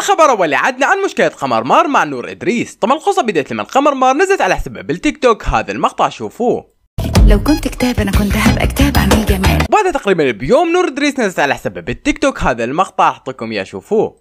الخبر اولي عدنا عن مشكله قمر مار مع نور ادريس طبعا القصه بدات لما قمر مار نزلت على حسابها بالتيك توك هذا المقطع شوفوه لو كنت كتاب انا كنت هبقى كتاب عن الجمال بعد تقريبا بيوم نور ادريس نزلت على حسابها بالتيك توك هذا المقطع اعطيكم اياه شوفوه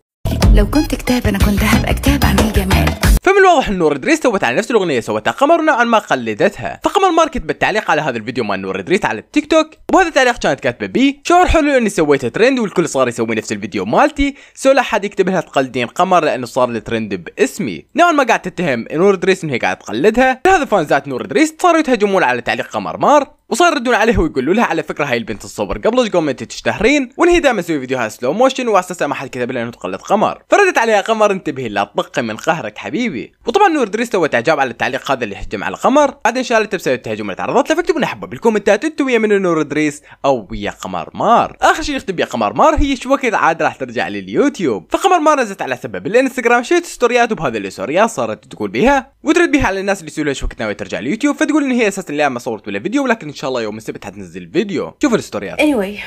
لو كنت كتاب انا كنت هبقى كتاب عن الجمال فمن الواضح ان نور ادريس سوت على نفس الاغنيه سوتها قمر ونوعا ما قلدتها رقم الماركت بالتعليق على هذا الفيديو مال نور ادريس على التيك توك وهذا التعليق كانت كاتبه بي شعور حلو اني سويت ترند والكل صار يسوي نفس الفيديو مالتي سو لا حد يكتب لها تقلدين قمر لانه صار الترند باسمي نوعا ما قاعد تتهم نور ادريس ان هي قاعد تقلدها هذا فانزات نور ادريس صاروا يتهجمون على تعليق قمر مار وصار يردون عليه ويقولوا لها على فكره هاي البنت تصور قبل قوم انت تشتهرين وان هي دائما تسوي فيديوهات سلو موشن واساسا ما حد كتب لها انه تقلد قمر فردت عليها قمر انتبهي لا تطقي من قهرك حبيبي وطبعا نور ادريس سوت اعجاب على التعليق هذا اللي هجم على قمر بعدين شالته سويتها جمله تعرضت لها فاكتبوا لنا حبه بالكومنتات انتم يا من نور ادريس او يا قمر مار اخر شيء نختم يا قمر مار هي شو وقت عاد راح ترجع لليوتيوب فقمر مار نزلت على سبب الانستغرام شفت ستوريات وبهذه الستوريات صارت تقول بها وترد بها على الناس اللي يسولوها شو وقت ناوي ترجع لليوتيوب فتقول ان هي اساسا لا ما صورت ولا فيديو ولكن ان شاء الله يوم السبت حتنزل فيديو شوفوا الستوريات anyway.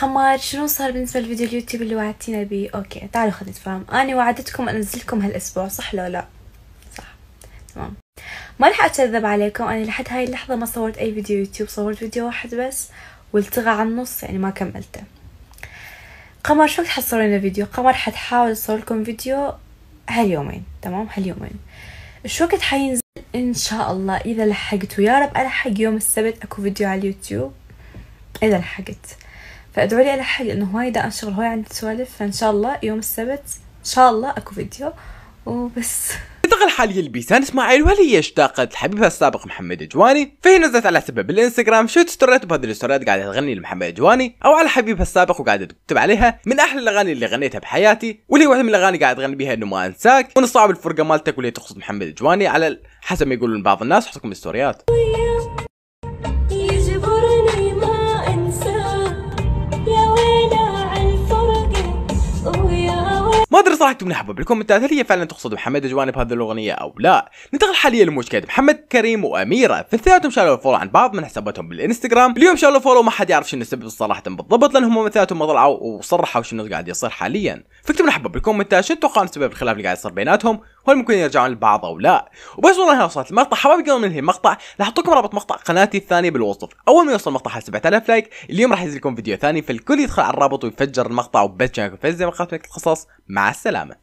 قمر شنو صار بالنسبه لفيديو اليوتيوب اللي وعدتينا بيه اوكي تعالوا خلينا نتفاهم انا وعدتكم انزلكم هالاسبوع صح لو لا صح تمام ما رح اكذب عليكم انا لحد هاي اللحظه ما صورت اي فيديو يوتيوب صورت فيديو واحد بس والتغى على النص يعني ما كملته قمر شو تحصلين فيديو قمر حتحاول اصور لكم فيديو هاليومين تمام هاليومين شو وقت حينزل ان شاء الله اذا لحقت ويا رب الحق يوم السبت اكو فيديو على اليوتيوب اذا لحقت فادعوا لي الحق لانه هواي دا انشغل هواي عندي سوالف فان شاء الله يوم السبت ان شاء الله اكو فيديو وبس الشغل حاليا يلبيسان اسماعيل وهل هي اشتاقت لحبيبها السابق محمد جواني فهي نزلت على سبب الانستغرام شو ستوريات بهذه الستوريات قاعده تغني لمحمد جواني او على حبيبها السابق وقاعده تكتب عليها من احلى الاغاني اللي غنيتها بحياتي واللي واحده من الاغاني قاعده تغني بها انه ما انساك ومن صعب الفرقه مالتك واللي تقصد محمد جواني على حسب ما يقولون بعض الناس حسب الستوريات صراحة من حبة بالكومنتات هل هي فعلا تقصد محمد جوانب بهذه الاغنية او لا ننتقل حاليا لمشكلة محمد كريم واميرة الثلاثة شالوا فولو عن بعض من حساباتهم بالانستغرام اليوم شالوا فولو ما حد يعرف شنو السبب صراحة بالضبط لأنهم هم ثلاثة ما طلعوا وصرحوا شنو قاعد يصير حاليا فاكتبوا لنا حبة بالكومنتات شنو تتوقعون سبب الخلاف اللي قاعد يصير بيناتهم وهل ممكن يرجعون لبعض او لا وبس والله هنا وصلت المقطع حبايبي قبل ما ننهي المقطع راح احط لكم رابط مقطع قناتي الثاني بالوصف اول ما يوصل المقطع حق 7000 لايك اليوم راح ينزل لكم فيديو ثاني فالكل يدخل على الرابط ويفجر المقطع وبس كانكم فز زي ما قلت القصص مع السلامه السلامه